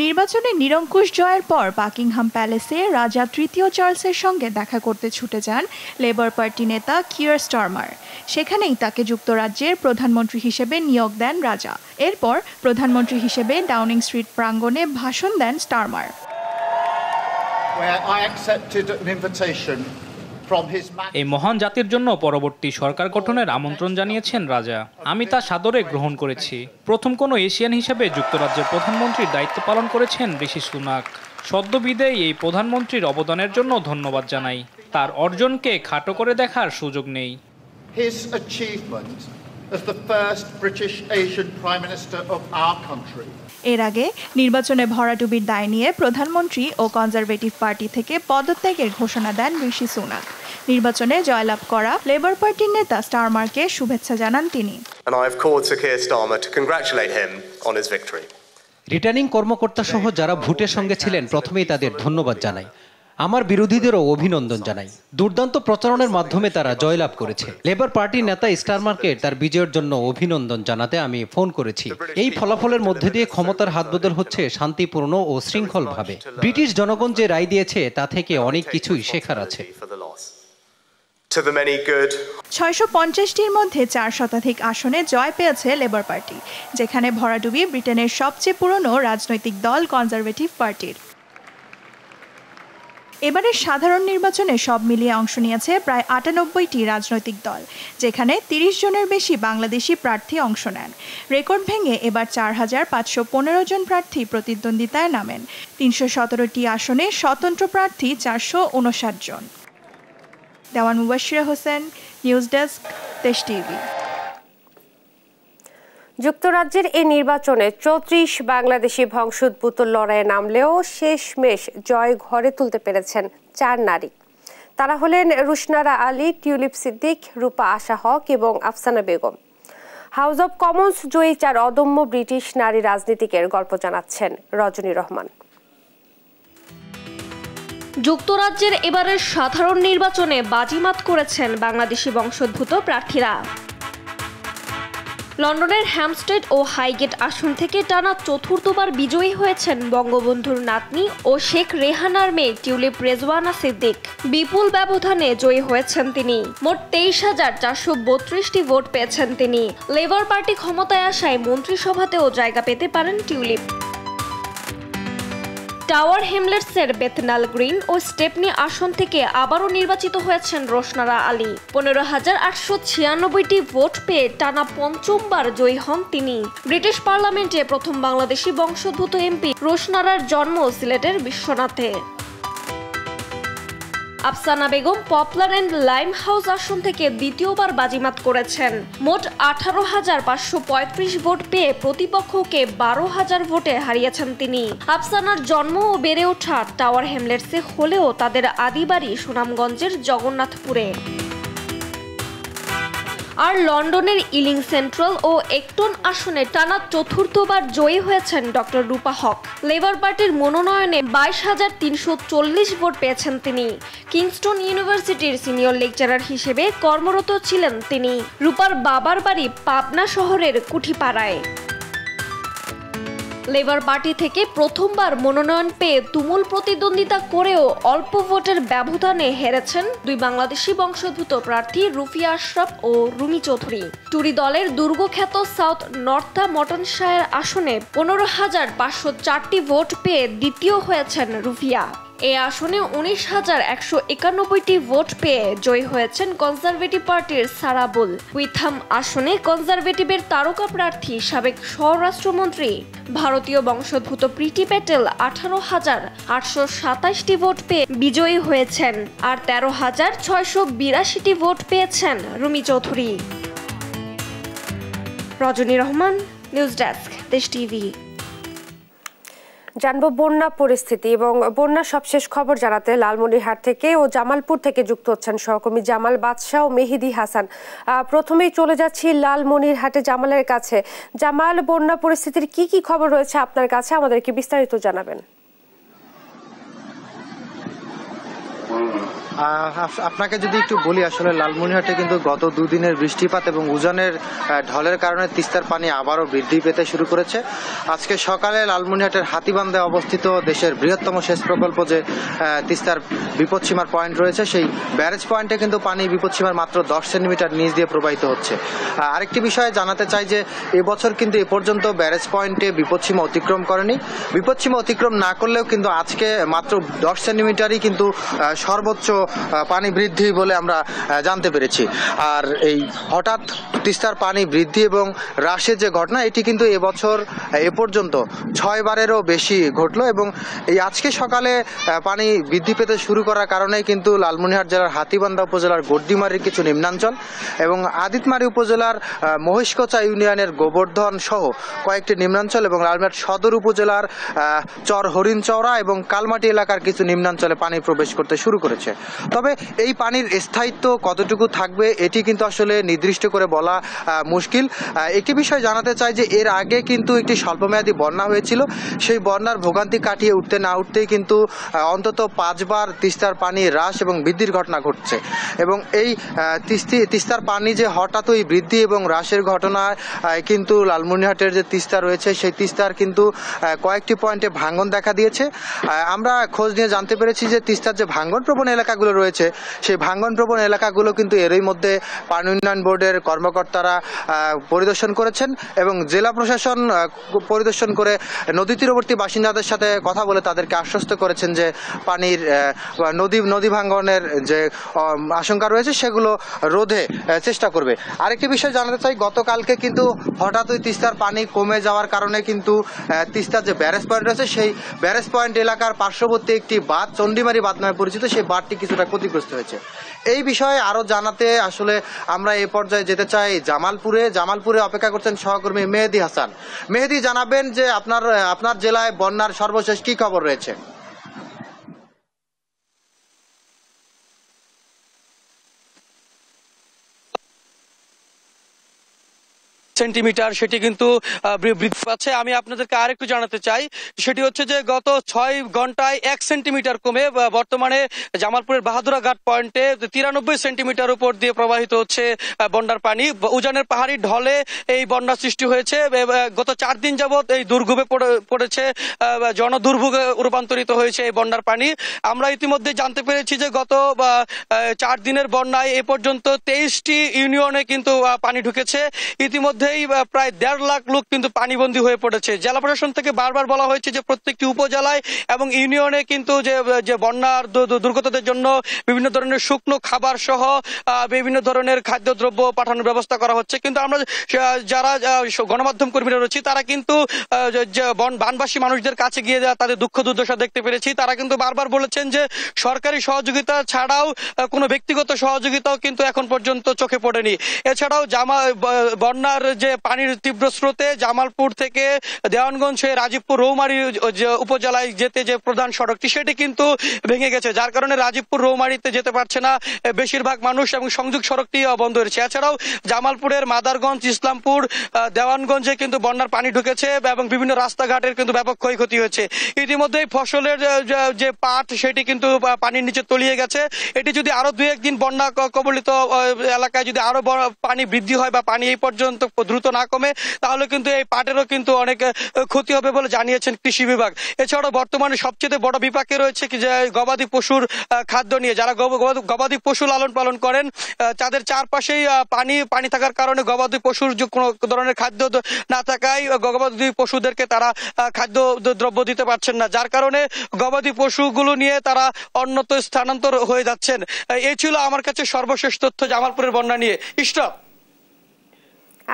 নির্বাচনে নিরঙ্কুশ জয়ের পর বাকিংহাম প্যালেসে রাজা তৃতীয় চার্লসের সঙ্গে দেখা করতে ছুটে যান লেবার পার্টি নেতা কিয়ার স্টারমার সেখানেই তাকে যুক্তরাজ্যের প্রধানমন্ত্রী হিসেবে নিয়োগ দেন রাজা এরপর প্রধানমন্ত্রী হিসেবে ডাউনিং স্ট্রিট প্রাঙ্গণে ভাষণ দেন Starmer Where I accepted an invitation এই মহান জাতির জন্য পরবর্তী সরকার গঠনের আমন্ত্রণ জানিয়েছেন রাজা আমি তা সাদরে গ্রহণ করেছি প্রথম কোনো এশিয়ান হিসেবে যুক্তরাজ্যের প্রধানমন্ত্রীর দায়িত্ব পালন করেছেন ঋষি সুনাক সদ্যবিদেই এই প্রধানমন্ত্রীর অবদানের জন্য ধন্যবাদ জানাই তার অর্জনকে খাটো করে দেখার সুযোগ নেই as the first British Asian Prime Minister of our country এর আগে নির্বাচনে ভরাডুবির দায় নিয়ে প্রধানমন্ত্রী ও কনজারভেটিভ পার্টি থেকে পদত্যাগের ঘোষণা দেন ঋষি সুনাক নির্বাচনে জয়লাভ করা লেবার পার্টির নেতা স্টারমারকে শুভেচ্ছা জানান তিনি রিটার্নিং কর্মকর্তা সহ যারা ভোটের সঙ্গে ছিলেন প্রথমেই তাদের ধন্যবাদ জানাই আমার বিরোধীদেরও অভিনন্দন জানাই দুর্দান্ত প্রচারণের মাধ্যমে তারা জয়লাভ করেছে লেবার পার্টির নেতা স্টার মার্কেট তার বিজয়ের জন্য অভিনন্দন জানাতে আমি ফোন করেছি এই ফলাফলের মধ্যে দিয়ে ক্ষমতার হাত বদল হচ্ছে শান্তিপূর্ণ ও শৃঙ্খলভাবে ব্রিটিশ জনগণ যে রায় দিয়েছে তা থেকে অনেক কিছুই শেখার আছে ছয়শো পঞ্চাশটির মধ্যে চার শতাধিক আসনে জয় পেয়েছে লেবার পার্টি যেখানে ভরাডুবি ব্রিটেনের সবচেয়ে পুরনো রাজনৈতিক দল কনজারভেটিভ পার্টির এবারের সাধারণ নির্বাচনে সব মিলিয়ে অংশ নিয়েছে প্রায় আটানব্বইটি রাজনৈতিক দল যেখানে তিরিশ জনের বেশি বাংলাদেশি প্রার্থী অংশ নেন রেকর্ড ভেঙে এবার চার হাজার পাঁচশো পনেরো জন প্রার্থী প্রতিদ্বন্দ্বিতায় নামেন তিনশো সতেরোটি আসনে স্বতন্ত্র প্রার্থী চারশো উনষাট জন Dewan Mubashira Hossain news desk Desh TV যুক্তরাজ্যের এই নির্বাচনে চৌত্রিশ বাংলাদেশি বংশোদ্ভূত লড়াইয়ে নামলেও শেষমেশ জয় ঘরে তুলতে পেরেছেন চার নারী তারা হলেন রুশনারা আলী টিউলিপ সিদ্দিক রূপা আশা হক এবং Afsana Begum House of Commons জয়ী চার অদম্য ব্রিটিশ নারী রাজনীতিকের গল্প জানাচ্ছেন রজনী রহমান যুক্তরাজ্যের এবারের সাধারণ নির্বাচনে বাজিমাত করেছেন বাংলাদেশি বংশোদ্ভূত প্রার্থীরা লন্ডনের হ্যামস্টেড ও হাইগেট আসন থেকে টানা চতুর্থবার বিজয়ী হয়েছেন বঙ্গবন্ধুর নাতনি ও শেখ রেহানার মেয়ে টিউলিপ রেজওয়ানা সিদ্দিক বিপুল ব্যবধানে জয়ী হয়েছেন তিনি মোট তেইশ হাজার চারশো বত্রিশটি ভোট পেয়েছেন তিনি লেবার পার্টি ক্ষমতায় আসায় মন্ত্রিসভাতেও জায়গা পেতে পারেন টিউলিপ টাওয়ার হেমলেটসের বেথনাল গ্রিন ও স্টেপনি আসন থেকে আবারও নির্বাচিত হয়েছেন রোশনারা আলী পনেরো হাজার আটশো ছিয়ানব্বইটি ভোট পেয়ে টানা পঞ্চমবার জয়ী হন তিনি ব্রিটিশ পার্লামেন্টে প্রথম বাংলাদেশি বংশোদ্ভূত এমপি রোশনারার জন্ম সিলেটের বিশ্বনাথে Afsana Begum Poplar and Limehouse আসন থেকে দ্বিতীয়বার বাজিমাত করেছেন মোট আঠারো হাজার পাঁচশো পঁয়ত্রিশ ভোট পেয়ে প্রতিপক্ষকে বারো হাজার ভোটে হারিয়েছেন তিনি আফসানার জন্ম ও বেড়ে ওঠা টাওয়ার হ্যামলেটসে হলেও তাদের আদিবাড়ি সুনামগঞ্জের জগন্নাথপুরে আর লন্ডনের ইলিং সেন্ট্রাল ও একটন আসনে টানা চতুর্থবার জয়ী হয়েছেন ডক্টর রূপা হক লেবার পার্টির মনোনয়নে বাইশ হাজার তিনশো চল্লিশ ভোট পেয়েছেন তিনি কিংস্টন ইউনিভার্সিটির সিনিয়র লেকচারার হিসেবে কর্মরত ছিলেন তিনি রূপার বাবার বাড়ি পাবনা শহরের কুঠিপাড়ায় লেবার পার্টি থেকে প্রথমবার মনোনয়ন পেয়ে তুমুল প্রতিদ্বন্দ্বিতা করেও অল্প ভোটের ব্যবধানে হেরেছেন দুই বাংলাদেশি বংশোদ্ভূত প্রার্থী রুফিয়া আশরাফ ও রুমি চৌধুরী টুরি দলের দুর্গখ্যাত সাউথ নর্থা মটনশায়ার আসনে পনেরো হাজার পাঁচশো চারটি ভোট পেয়ে দ্বিতীয় হয়েছেন রুফিয়া এই আসনে উনিশ হাজার একশো একানব্বইটি ভোট পেয়ে জয়ী হয়েছেন কনজারভেটিভ পার্টির সারাবুল উইথাম আসনে কনজারভেটিভের তারকা প্রার্থী সাবেক স্বরাষ্ট্রমন্ত্রী ভারতীয় বংশোদ্ভূত প্রীতি প্যাটেল আঠারো হাজার আটশো সাতাশটি ভোট পেয়ে বিজয়ী হয়েছেন আর তেরো হাজার ছয়শো বিরাশিটি ভোট পেয়েছেন Rumi Chowdhury Rajani Rahman news desk Desh TV জানবো বন্যা পরিস্থিতি এবং বন্যার সবশেষ খবর জানাতে লালমনিরহাট থেকে ও জামালপুর থেকে যুক্ত হচ্ছেন সহকর্মী জামাল বাদশাহ ও মেহিদি হাসান প্রথমেই চলে যাচ্ছি লালমনিরহাটে জামালের কাছে জামাল বন্যা পরিস্থিতির কি কি খবর রয়েছে আপনার কাছে আমাদেরকে বিস্তারিত জানাবেন আপনাকে যদি একটু বলি আসলে লালমনিহাটে কিন্তু গত দুদিনের বৃষ্টিপাত এবং উজানের ঢলের কারণে তিস্তার পানি আবারও বৃদ্ধি পেতে শুরু করেছে আজকে সকালে লালমনিহাটের হাতিবান্ধে অবস্থিত দেশের বৃহত্তম সেচ প্রকল্প যে তিস্তার বিপদসীমার পয়েন্ট রয়েছে সেই ব্যারেজ পয়েন্টে কিন্তু পানি বিপদসীমার মাত্র দশ সেন্টিমিটার নিচ দিয়ে প্রবাহিত হচ্ছে আরেকটি বিষয়ে জানাতে চাই যে এবছর কিন্তু এ পর্যন্ত ব্যারেজ পয়েন্টে বিপদসীমা অতিক্রম করেনি বিপদসীমা অতিক্রম না করলেও কিন্তু আজকে মাত্র দশ সেন্টিমিটারই কিন্তু সর্বোচ্চ পানি বৃদ্ধি বলে আমরা জানতে পেরেছি আর এই হঠাৎ তিস্তার পানি বৃদ্ধি এবং হ্রাসের যে ঘটনা এটি কিন্তু এবছর এ পর্যন্ত ছয় বারেরও বেশি ঘটলো এবং এই আজকে সকালে পানি বৃদ্ধি পেতে শুরু করার কারণেই কিন্তু লালমনিহাট জেলার হাতিবান্ধা উপজেলার গর্দিমারির কিছু নিম্নাঞ্চল এবং আদিতমারি উপজেলার মহিষকচা ইউনিয়নের গোবর্ধন সহ কয়েকটি নিম্নাঞ্চল এবং লালমিরহাট সদর উপজেলার চর হরিণচওড়া এবং কালমাটি এলাকার কিছু নিম্নাঞ্চলে পানি প্রবেশ করতে শুরু করেছে তবে এই পানির স্থায়িত্ব কতটুকু থাকবে এটি কিন্তু আসলে নির্দিষ্ট করে বলা মুশকিল একটি বিষয় জানাতে চাই যে এর আগে কিন্তু একটি স্বল্পমেয়াদী বন্যা হয়েছিল সেই বন্যার ভোগান্তি কাটিয়ে উঠতে না উঠতেই কিন্তু অন্তত পাঁচবার তিস্তার পানি হ্রাস এবং বৃদ্ধির ঘটনা ঘটছে এবং এই তিস্তি তিস্তার পানি যে হঠাৎই বৃদ্ধি এবং হ্রাসের ঘটনায় কিন্তু লালমনিহাটের যে তিস্তা রয়েছে সেই তিস্তার কিন্তু কয়েকটি পয়েন্টে ভাঙন দেখা দিয়েছে আমরা খোঁজ নিয়ে জানতে পেরেছি যে তিস্তার যে ভাঙন প্রবণ এলাকাগুলো এলাকাগুলো রয়েছে সেই ভাঙ্গন প্রবণ এলাকাগুলো কিন্তু এরই মধ্যে পানি উন্নয়ন বোর্ডের কর্মকর্তারা পরিদর্শন করেছেন এবং জেলা প্রশাসন পরিদর্শন করে নদী তীরবর্তী বাসিন্দাদের সাথে কথা বলে তাদেরকে আশ্বস্ত করেছেন যে পানির নদী নদী ভাঙ্গনের যে আশঙ্কা রয়েছে সেগুলো রোধে চেষ্টা করবে আরেকটি বিষয় জানাতে চাই গতকালকে কিন্তু হঠাৎই তিস্তার পানি কমে যাওয়ার কারণে কিন্তু তিস্তার যে ব্যারেজ পয়েন্ট রয়েছে সেই ব্যারেজ পয়েন্ট এলাকার পার্শ্ববর্তী একটি বাঁধ চণ্ডীমারি বাঁধ নামে পরিচিত সেই বাঁধটি কিছু কিছুটা ক্ষতিগ্রস্ত হয়েছে এই বিষয়ে আরো জানাতে আসলে আমরা এ পর্যায়ে যেতে চাই জামালপুরে জামালপুরে অপেক্ষা করছেন সহকর্মী মেহেদি হাসান মেহেদি জানাবেন যে আপনার আপনার জেলায় বন্যার সর্বশেষ কী খবর রয়েছে সেন্টিমিটার সেটি কিন্তু বৃদ্ধি পাচ্ছে আমি আপনাদেরকে আরেকটু জানাতে চাই সেটি হচ্ছে যে গত ছয় ঘন্টায় এক সেন্টিমিটার কমে বর্তমানে জামালপুরের বাহাদুরাঘাট পয়েন্টে তিরানব্বই সেন্টিমিটার উপর দিয়ে প্রবাহিত হচ্ছে বন্যার পানি উজানের পাহাড়ি ঢলে এই বন্যার সৃষ্টি হয়েছে গত চার দিন যাবৎ এই দুর্ভোগে পড়েছে জনদুর্ভোগে রূপান্তরিত হয়েছে এই বন্যার পানি আমরা ইতিমধ্যে জানতে পেরেছি যে গত চার দিনের বন্যায় এ পর্যন্ত তেইশটি ইউনিয়নে কিন্তু পানি ঢুকেছে ইতিমধ্যে অনুযায়ী প্রায় দেড় লাখ লোক কিন্তু পানিবন্দী হয়ে পড়েছে জেলা প্রশাসন থেকে বারবার বলা হয়েছে যে প্রত্যেকটি উপজেলায় এবং ইউনিয়নে কিন্তু যে যে বন্যার দুর্গতদের জন্য বিভিন্ন ধরনের শুকনো খাবার সহ বিভিন্ন ধরনের খাদ্যদ্রব্য পাঠানোর ব্যবস্থা করা হচ্ছে কিন্তু আমরা যারা গণমাধ্যম কর্মীরা রয়েছি তারা কিন্তু বানবাসী মানুষদের কাছে গিয়ে তাদের দুঃখ দুর্দশা দেখতে পেরেছি তারা কিন্তু বারবার বলেছেন যে সরকারি সহযোগিতা ছাড়াও কোনো ব্যক্তিগত সহযোগিতাও কিন্তু এখন পর্যন্ত চোখে পড়েনি এছাড়াও জামা বন্যার যে পানির তীব্র স্রোতে জামালপুর থেকে দেওয়ানগঞ্জ হয়ে রাজীবপুর রৌমারি উপজেলায় যেতে যে প্রধান সড়কটি সেটি কিন্তু ভেঙে গেছে যার কারণে রাজীবপুর রৌমারিতে যেতে পারছে না বেশিরভাগ মানুষ এবং সংযোগ সড়কটি বন্ধ হয়েছে এছাড়াও জামালপুরের মাদারগঞ্জ ইসলামপুর দেওয়ানগঞ্জে কিন্তু বন্যার পানি ঢুকেছে এবং বিভিন্ন রাস্তাঘাটের কিন্তু ব্যাপক ক্ষয়ক্ষতি হয়েছে ইতিমধ্যেই ফসলের যে পাট সেটি কিন্তু পানির নিচে তলিয়ে গেছে এটি যদি আরো দু একদিন বন্যা কবলিত এলাকায় যদি আরো পানি বৃদ্ধি হয় বা পানি এই পর্যন্ত দ্রুত না কমে তাহলে কিন্তু এই পাটেরও কিন্তু অনেক ক্ষতি হবে বলে জানিয়েছেন কৃষি বিভাগ এছাড়াও বর্তমানে সবচেয়ে বড় বিপাকে রয়েছে কি যে গবাদি পশুর খাদ্য নিয়ে যারা গবাদি পশু লালন পালন করেন তাদের চারপাশেই পানি পানি থাকার কারণে গবাদি পশুর যে কোনো ধরনের খাদ্য না থাকায় গবাদি পশুদেরকে তারা খাদ্য দ্রব্য দিতে পারছেন না যার কারণে গবাদি পশুগুলো নিয়ে তারা অন্যত স্থানান্তর হয়ে যাচ্ছেন এই ছিল আমার কাছে সর্বশেষ তথ্য জামালপুরের বন্যা নিয়ে ইস্টপ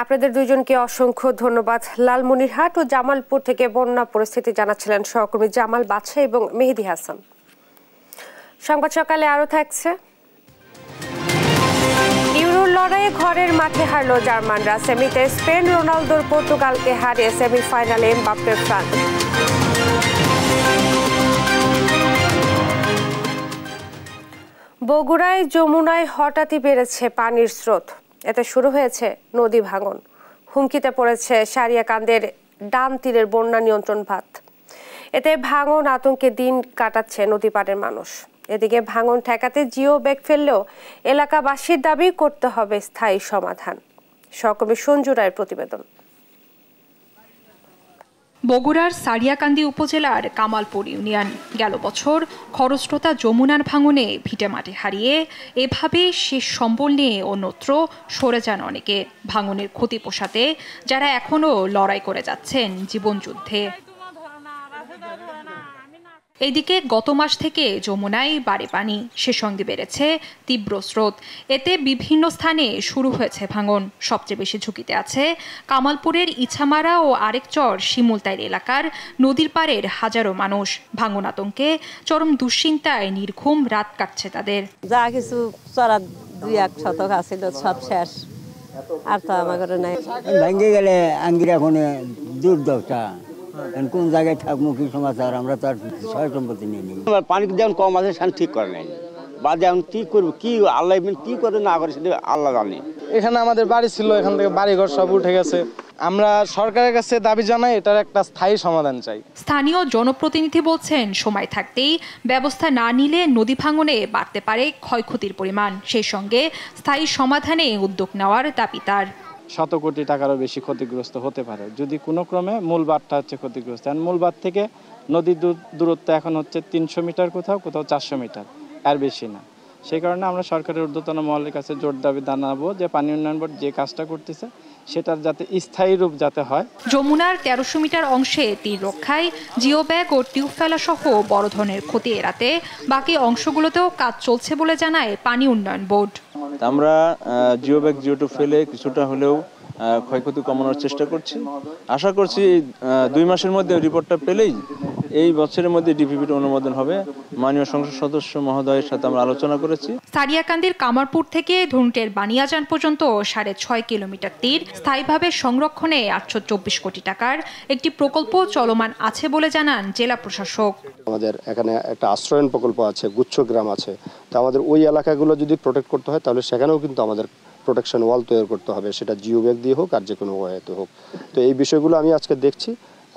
আপনাদের দুজনকে অসংখ্য ধন্যবাদ লালমনিরহাট ও জামালপুর থেকে বন্যা পরিস্থিতি জানাচ্ছিলেন সহকর্মী জামাল বাদশাহ এবং মেহেদি হাসান সংবাদ সকালে আরও থাকছে ইউরোর লড়াইয়ে ঘরের মাঠে হারল জার্মানরা সেমিতে স্পেন রোনালদোর পর্তুগালকে হারিয়ে সেমিফাইনালে এমবাপ্পের ফ্রান্স বগুড়ায় যমুনায় হঠাৎই বেড়েছে পানির স্রোত এতে শুরু হয়েছে নদী ভাঙন হুমকিতে পড়েছে সারিয়াকান্দের ডান তীরের বন্যা নিয়ন্ত্রণ ভাত এতে ভাঙন আতঙ্কে দিন কাটাচ্ছে নদী পাড়ের মানুষ এদিকে ভাঙন ঠেকাতে জিও ব্যাগ ফেললেও এলাকাবাসীর দাবি করতে হবে স্থায়ী সমাধান সকমে সঞ্জু রায়ের প্রতিবেদন বগুড়ার সারিয়াকান্দি উপজেলার কামালপুর ইউনিয়ন গেল বছর খরস্রোতা যমুনার ভাঙনে ভিটেমাটি হারিয়ে এভাবে শেষ সম্বল নিয়ে অন্যত্র সরে যান অনেকে ভাঙনের ক্ষতি পোষাতে যারা এখনও লড়াই করে যাচ্ছেন জীবনযুদ্ধে এদিকে গত মাস থেকে যমুনায় বাড়ে পানি সে সঙ্গে বেড়েছে তীব্র স্রোত এতে বিভিন্ন স্থানে শুরু হয়েছে ভাঙন সবচেয়ে বেশি ঝুঁকিতে আছে কামালপুরের ইছামারা ও আরেক চর শিমুলতাইল এলাকার নদীর পাড়ের হাজারো মানুষ ভাঙন আতঙ্কে চরম দুশ্চিন্তায় নির্ঘুম রাত কাটছে তাদের যা কিছু দুই এক শতক আছিল সব শেষ আর তো আমার নাই ভেঙে গেলে আঙ্গিরা দুর্দশা হ্যাঁ, কোন জায়গায় থাকবো কি সমাচার আমরা তার সয় সম্পত্তি নিয়ে নিই পানি যেমন কম আছে সেখানে ঠিক করে নেই বা যেমন কি করবো কি আল্লাহ কি করে না করে সেটা আল্লাহ জানে এখানে আমাদের বাড়ি ছিল এখান থেকে বাড়িঘর সব উঠে গেছে আমরা সরকারের কাছে দাবি জানাই এটার একটা স্থায়ী সমাধান চাই স্থানীয় জনপ্রতিনিধি বলছেন সময় থাকতেই ব্যবস্থা না নিলে নদী ভাঙনে বাড়তে পারে ক্ষয়ক্ষতির পরিমাণ সেই সঙ্গে স্থায়ী সমাধানে উদ্যোগ নেওয়ার দাবি তার শত কোটি টাকারও বেশি ক্ষতিগ্রস্ত হতে পারে যদি কোনো ক্রমে মূল বাঁধটা হচ্ছে ক্ষতিগ্রস্ত আর মূল বাঁধ থেকে নদীর দূরত্ব এখন হচ্ছে তিনশো মিটার কোথাও কোথাও চারশো মিটার আর বেশি না সেই কারণে আমরা সরকারের ঊর্ধ্বতন মহলের কাছে জোর দাবি জানাবো যে পানি উন্নয়ন বোর্ড যে কাজটা করতেছে সেটার যাতে স্থায়ী রূপ যাতে হয় যমুনার তেরোশো মিটার অংশে তীর রক্ষায় জিও ব্যাগ ও টিউব ফেলা সহ বড় ধরনের ক্ষতি এড়াতে বাকি অংশগুলোতেও কাজ চলছে বলে জানায় পানি উন্নয়ন বোর্ড আমরা জিও ব্যাগ জিও টু ফেলে কিছুটা হলেও ক্ষয়ক্ষতি কমানোর চেষ্টা করছি আশা করছি দুই মাসের মধ্যে রিপোর্টটা পেলেই এই বছরের মধ্যে ডিপিপির অনুমোদন হবে মাননীয় সংসদ সদস্য মহোদয়ের সাথে আমরা আলোচনা করেছি সারিয়াকান্দির কামারপুর থেকে ধুনটের বানিয়াজান পর্যন্ত সাড়ে ছয় কিলোমিটার তীর স্থায়ীভাবে সংরক্ষণে আটশো চব্বিশ কোটি টাকার একটি প্রকল্প চলমান আছে বলে জানান জেলা প্রশাসক আমাদের এখানে একটা আশ্রয়ন প্রকল্প আছে গুচ্ছ গ্রাম আছে তো আমাদের ওই এলাকাগুলো যদি প্রোটেক্ট করতে হয় তাহলে সেখানেও কিন্তু আমাদের প্রোটেকশন ওয়াল তৈরি করতে হবে সেটা জিও ব্যাগ দিয়ে হোক আর যে কোনো হোক তো এই বিষয়গুলো আমি আজকে দেখছি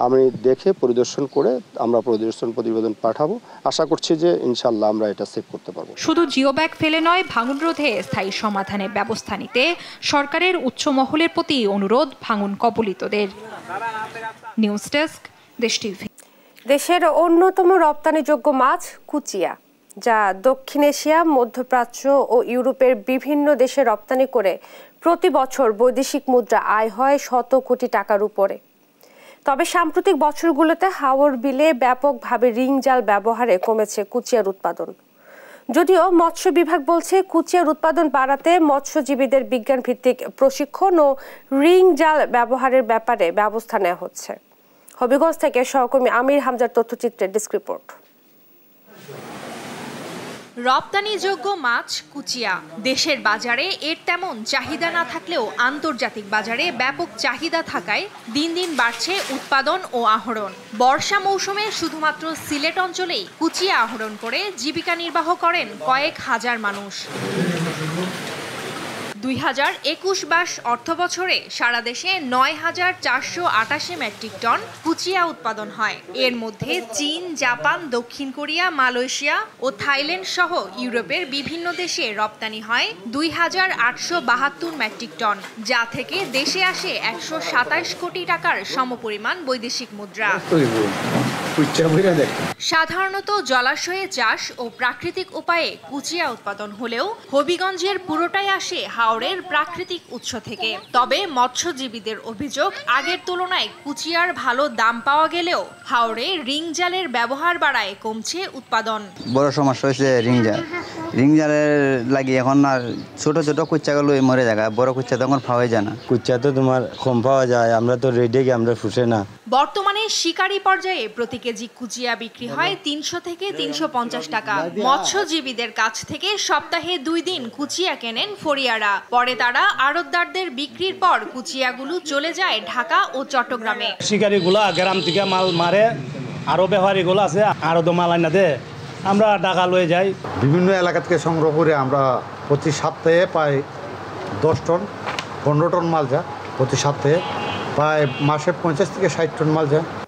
আমি দেখে পরিদর্শন করে আমরা পরিদর্শন প্রতিবেদন পাঠাবো আশা করছি যে ইনশাল্লাহ আমরা এটা সেভ করতে পারবো শুধু জিও ব্যাগ ফেলে নয় ভাঙন রোধে স্থায়ী সমাধানের ব্যবস্থা নিতে সরকারের উচ্চ মহলের প্রতি অনুরোধ ভাঙন কবলিতদের নিউজ ডেস্ক দেশ টিভি দেশের অন্যতম রপ্তানিযোগ্য মাছ কুচিয়া যা দক্ষিণ এশিয়া মধ্যপ্রাচ্য ও ইউরোপের বিভিন্ন দেশে রপ্তানি করে প্রতি বছর বৈদেশিক মুদ্রা আয় হয় শত কোটি টাকার উপরে তবে সাম্প্রতিক বছরগুলোতে হাওর বিলে ব্যাপকভাবে রিং জাল ব্যবহারে কমেছে কুচিয়ার উৎপাদন যদিও মৎস্য বিভাগ বলছে কুচিয়ার উৎপাদন বাড়াতে মৎস্যজীবীদের বিজ্ঞান ভিত্তিক প্রশিক্ষণ ও রিং জাল ব্যবহারের ব্যাপারে ব্যবস্থা নেওয়া হচ্ছে হবিগঞ্জ থেকে সহকর্মী আমির হামজার তথ্যচিত্রের ডিস্ক রিপোর্ট রপ্তানিযোগ্য মাছ কুচিয়া দেশের বাজারে এর তেমন চাহিদা না থাকলেও আন্তর্জাতিক বাজারে ব্যাপক চাহিদা থাকায় দিন দিন বাড়ছে উৎপাদন ও আহরণ বর্ষা মৌসুমে শুধুমাত্র সিলেট অঞ্চলেই কুচিয়া আহরণ করে জীবিকা নির্বাহ করেন কয়েক হাজার মানুষ দুই হাজার একুশ বাস অর্থ বছরে সারা দেশে নয় হাজার চারশো আটাশি মেট্রিক টন কুচিয়া উৎপাদন হয় এর মধ্যে চীন জাপান দক্ষিণ কোরিয়া মালয়েশিয়া ও থাইল্যান্ড সহ ইউরোপের বিভিন্ন দেশে রপ্তানি হয় দুই হাজার আটশো বাহাত্তর মেট্রিক টন যা থেকে দেশে আসে একশো সাতাশ কোটি টাকার সমপরিমাণ বৈদেশিক মুদ্রা সাধারণত জলাশয়ে চাষ ও প্রাকৃতিক উপায়ে কুচিয়া উৎপাদন হলেও হবিগঞ্জের পুরোটাই আসে হাওয়া হাওড়ের প্রাকৃতিক উৎস থেকে তবে মৎস্যজীবীদের অভিযোগ আগের তুলনায় কুচিয়ার ভালো দাম পাওয়া গেলেও হাওরে রিং জালের ব্যবহার বাড়ায় কমছে উৎপাদন বড় সমস্যা হয়েছে রিং জাল রিংজালের লাগি এখন আর ছোট ছোট গুলো মরে যায় বড় কুচ্চা এখন পাওয়া যায় না কুচ্চা তো তোমার কম পাওয়া যায় আমরা তো রেডি আমরা ফুসে না বর্তমানে শিকারি পর্যায়ে প্রতি কেজি কুচিয়া বিক্রি হয় তিনশো থেকে তিনশো পঞ্চাশ টাকা মৎস্যজীবীদের কাছ থেকে সপ্তাহে দুই দিন কুচিয়া কেনেন ফরিয়ারা পরে তারা আড়তদারদের বিক্রির পর কুচিয়াগুলো চলে যায় ঢাকা ও চট্টগ্রামে শিকারিগুলা গ্রাম থেকে মাল মারে আরো গুলো আছে আরো তো মাল আনা আমরা ডাকা লয়ে যাই বিভিন্ন এলাকা থেকে সংগ্রহ করে আমরা প্রতি সপ্তাহে প্রায় দশ টন পনেরো টন মাল যা প্রতি সপ্তাহে প্রায় মাসে পঞ্চাশ থেকে ষাট টন মাল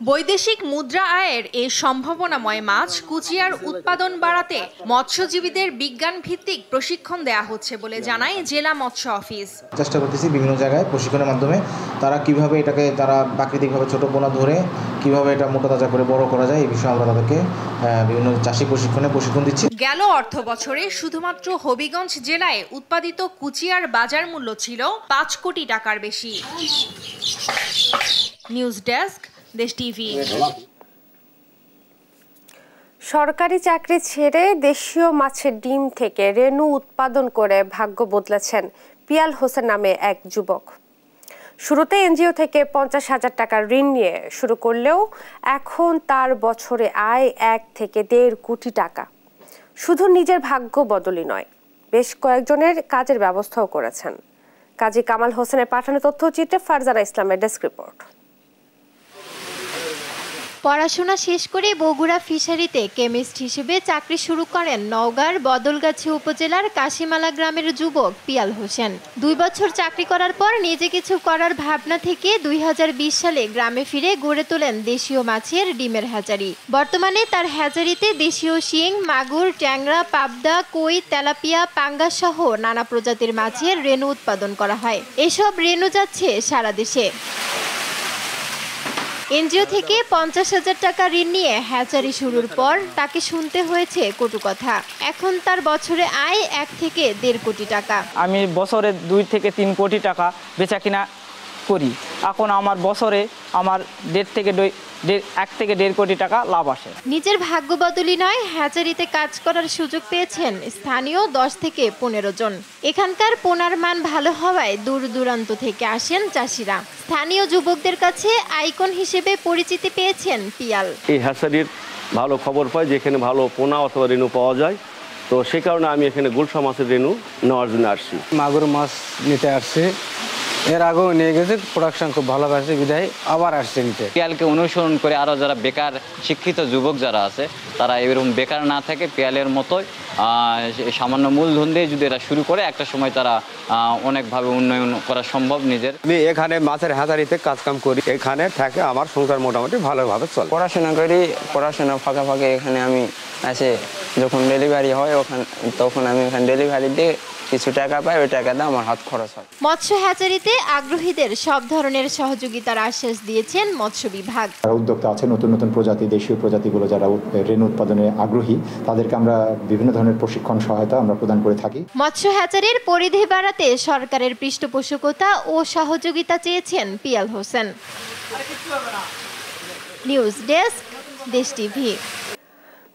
বৈদেশিক মুদ্রা আয়ের এই সম্ভাবনাময় মাছ কুচিয়ার উৎপাদন বাড়াতে মৎস্যজীবীদের বিজ্ঞান ভিত্তিক প্রশিক্ষণ দেয়া হচ্ছে বলে জানায় জেলা মৎস্য অফিস চেষ্টা করতেছি বিভিন্ন জায়গায় প্রশিক্ষণের মাধ্যমে তারা কিভাবে এটাকে তারা প্রাকৃতিকভাবে ছোট বোনা ধরে কিভাবে এটা মোটা করে বড় করা যায় এই বিষয়ে আমরা তাদেরকে বিভিন্ন চাষি প্রশিক্ষণে প্রশিক্ষণ দিচ্ছি গেল অর্থ বছরে শুধুমাত্র হবিগঞ্জ জেলায় উৎপাদিত কুচিয়ার বাজার মূল্য ছিল পাঁচ কোটি টাকার বেশি নিউজ ডেস্ক দেশ টিভি সরকারি চাকরি ছেড়ে দেশীয় মাছের ডিম থেকে রেনু উৎপাদন করে ভাগ্য বদলেছেন পিয়াল হোসেন নামে এক যুবক শুরুতে এনজিও থেকে পঞ্চাশ হাজার টাকার ঋণ নিয়ে শুরু করলেও এখন তার বছরে আয় এক থেকে দেড় কোটি টাকা শুধু নিজের ভাগ্য বদলই নয় বেশ কয়েকজনের কাজের ব্যবস্থাও করেছেন কাজী কামাল হোসেনের পাঠানো তথ্যচিত্রে ফারজানা ইসলামের ডেস্ক রিপোর্ট পড়াশোনা শেষ করে বগুড়া ফিশারিতে কেমিস্ট হিসেবে চাকরি শুরু করেন নওগাঁর বদলগাছি উপজেলার কাশিমালা গ্রামের যুবক পিয়াল হোসেন দুই বছর চাকরি করার পর নিজে কিছু করার ভাবনা থেকে দুই সালে গ্রামে ফিরে গড়ে তোলেন দেশীয় মাছের ডিমের হ্যাচারি বর্তমানে তার হ্যাচারিতে দেশীয় শিং মাগুর ট্যাংরা পাবদা কই তেলাপিয়া পাঙ্গা সহ নানা প্রজাতির মাছের রেণু উৎপাদন করা হয় এসব রেণু যাচ্ছে সারা দেশে এনজিও থেকে পঞ্চাশ হাজার টাকা ঋণ নিয়ে হ্যাচারি শুরুর পর তাকে শুনতে হয়েছে কটু কথা এখন তার বছরে আয় এক থেকে দেড় কোটি টাকা আমি বছরে দুই থেকে তিন কোটি টাকা বেচা কিনা করি এখন আমার বছরে আমার দেড় থেকে এক থেকে দেড় কোটি টাকা লাভ আসে নিজের ভাগ্য বদলি নয় হ্যাচারিতে কাজ করার সুযোগ পেয়েছেন স্থানীয় দশ থেকে পনেরো জন এখানকার পোনার মান ভালো হওয়ায় দূর দূরান্ত থেকে আসেন চাষিরা স্থানীয় যুবকদের কাছে আইকন হিসেবে পরিচিতি পেয়েছেন পিয়াল এই হ্যাচারির ভালো খবর পাই যেখানে ভালো পোনা অথবা রেণু পাওয়া যায় তো সে কারণে আমি এখানে গুলশা মাছের রেণু নেওয়ার জন্য আসছি মাগুর মাছ নিতে আসছে এর আগেও নিয়ে গেছে প্রোডাকশন খুব ভালো পাচ্ছে বিধায় আবার আসছে নিতে পেয়ালকে অনুসরণ করে আরও যারা বেকার শিক্ষিত যুবক যারা আছে তারা এরকম বেকার না থাকে পেয়ালের মতোই সামান্য মূলধন দিয়ে যদি এরা শুরু করে একটা সময় তারা অনেকভাবে উন্নয়ন করা সম্ভব নিজের আমি এখানে মাছের হাজারিতে কাজকাম করি এখানে থাকে আমার সংসার মোটামুটি ভালোভাবে চলে পড়াশোনা করি পড়াশোনা ফাঁকা ফাঁকে এখানে আমি আছে যখন ডেলিভারি হয় ওখানে তখন আমি এখানে ডেলিভারি দিয়ে কিছু টাকা পাই ওই টাকা দিয়ে আমার হাত খরচ হয় মৎস্য হ্যাচারিতে আগ্রহীদের সব ধরনের সহযোগিতার আশ্বাস দিয়েছেন মৎস্য বিভাগ উদ্যোক্তা আছে নতুন নতুন প্রজাতি দেশীয় প্রজাতিগুলো যারা ঋণ উৎপাদনে আগ্রহী তাদেরকে আমরা বিভিন্ন ধরনের প্রশিক্ষণ সহায়তা আমরা প্রদান করে থাকি মৎস্য হ্যাচারির পরিধি বাড়াতে সরকারের পৃষ্ঠপোষকতা ও সহযোগিতা চেয়েছেন Piyal Hossain news desk Desh TV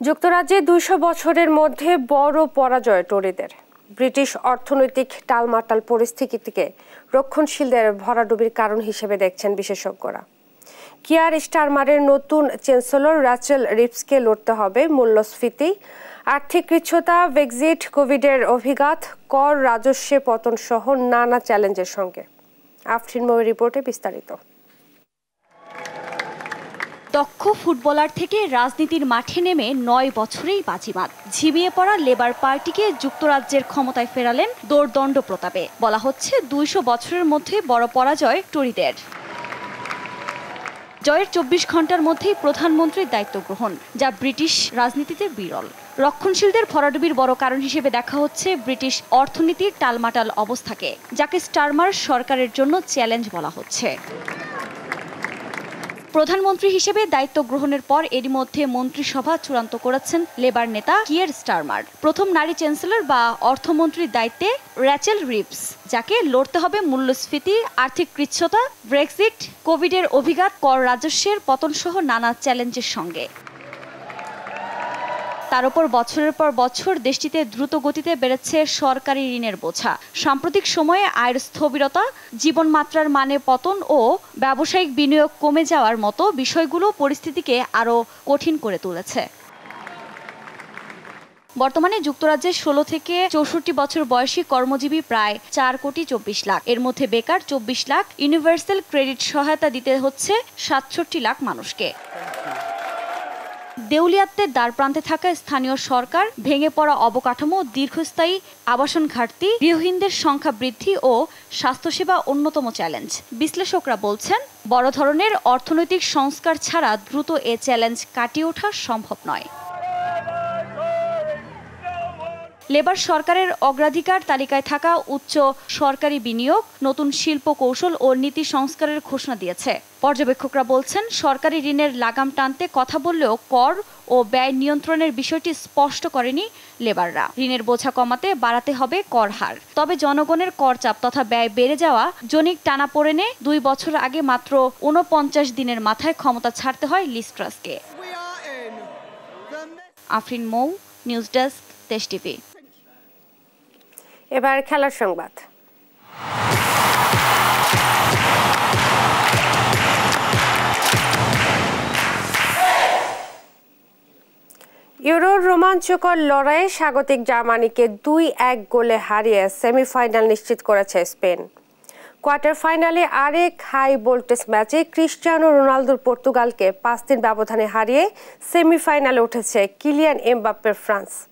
যুক্তরাজ্যে দুশো বছরের মধ্যে বড় পরাজয় টোরিদের ব্রিটিশ অর্থনৈতিক টালমাটাল পরিস্থিতিকে রক্ষণশীলদের ভরাডুবির কারণ হিসেবে দেখছেন বিশেষজ্ঞরা কিয়ার স্টারমারের নতুন চ্যান্সেলর রাচেল রিপসকে লড়তে হবে মূল্যস্ফীতি আর্থিক কৃচ্ছতা ব্রেক্সিট কোভিডের অভিঘাত কর রাজস্বে পতন সহ নানা চ্যালেঞ্জের সঙ্গে আফরিন রিপোর্টে বিস্তারিত দক্ষ ফুটবলার থেকে রাজনীতির মাঠে নেমে নয় বছরেই বাজিমাত ঝিমিয়ে পড়া লেবার পার্টিকে যুক্তরাজ্যের ক্ষমতায় ফেরালেন দোর্দণ্ড প্রতাপে বলা হচ্ছে দুইশো বছরের মধ্যে বড় পরাজয় টরিদের জয়ের চব্বিশ ঘন্টার মধ্যেই প্রধানমন্ত্রীর দায়িত্ব গ্রহণ যা ব্রিটিশ রাজনীতিতে বিরল রক্ষণশীলদের ভরাডুবির বড় কারণ হিসেবে দেখা হচ্ছে ব্রিটিশ অর্থনীতির টালমাটাল অবস্থাকে যাকে স্টারমার সরকারের জন্য চ্যালেঞ্জ বলা হচ্ছে প্রধানমন্ত্রী হিসেবে দায়িত্ব গ্রহণের পর এরই মধ্যে মন্ত্রিসভা চূড়ান্ত করেছেন লেবার নেতা কিয়ের স্টারমার প্রথম নারী চ্যান্সেলর বা অর্থমন্ত্রীর দায়িত্বে র্যাচেল রিপস যাকে লড়তে হবে মূল্যস্ফীতি আর্থিক কৃচ্ছতা ব্রেক্সিট কোভিডের অভিঘাত কর রাজস্বের পতনসহ নানা চ্যালেঞ্জের সঙ্গে তার উপর বছরের পর বছর দেশটিতে দ্রুত গতিতে বেড়েছে সরকারি ঋণের বোঝা সাম্প্রতিক সময়ে আয়ের স্থবিরতা জীবনমাত্রার মানে পতন ও ব্যবসায়িক বিনিয়োগ কমে যাওয়ার মতো বিষয়গুলো পরিস্থিতিকে আরও কঠিন করে তুলেছে বর্তমানে যুক্তরাজ্যের ষোলো থেকে চৌষট্টি বছর বয়সী কর্মজীবী প্রায় চার কোটি চব্বিশ লাখ এর মধ্যে বেকার চব্বিশ লাখ ইউনিভার্সাল ক্রেডিট সহায়তা দিতে হচ্ছে সাতষট্টি লাখ মানুষকে দ্বার দ্বারপ্রান্তে থাকা স্থানীয় সরকার ভেঙে পড়া অবকাঠামো দীর্ঘস্থায়ী আবাসন ঘাটতি গৃহহীনদের সংখ্যা বৃদ্ধি ও স্বাস্থ্যসেবা অন্যতম চ্যালেঞ্জ বিশ্লেষকরা বলছেন বড় ধরনের অর্থনৈতিক সংস্কার ছাড়া দ্রুত এ চ্যালেঞ্জ কাটিয়ে ওঠা সম্ভব নয় লেবার সরকারের অগ্রাধিকার তালিকায় থাকা উচ্চ সরকারি বিনিয়োগ নতুন শিল্প কৌশল ও নীতি সংস্কারের ঘোষণা দিয়েছে পর্যবেক্ষকরা বলছেন সরকারি ঋণের লাগাম টানতে কথা বললেও কর ও ব্যয় নিয়ন্ত্রণের বিষয়টি স্পষ্ট করেনি লেবাররা ঋণের বোঝা কমাতে বাড়াতে হবে কর হার তবে জনগণের কর চাপ তথা ব্যয় বেড়ে যাওয়া জনিক টানা পড়েনে দুই বছর আগে মাত্র উনপঞ্চাশ দিনের মাথায় ক্ষমতা ছাড়তে হয় লিস্ট্রাসকে Afrin Mou news desk Desh TV এবার খেলার সংবাদ ইউরোর রোমাঞ্চকর লড়াইয়ে স্বাগতিক জার্মানিকে দুই এক গোলে হারিয়ে সেমিফাইনাল নিশ্চিত করেছে স্পেন কোয়ার্টার ফাইনালে আরেক হাই ভোল্টেজ ম্যাচে ক্রিস্টিয়ানো রোনালদোর পর্তুগালকে পাঁচ দিন ব্যবধানে হারিয়ে সেমিফাইনালে উঠেছে কিলিয়ান এমবাপ্পের ফ্রান্স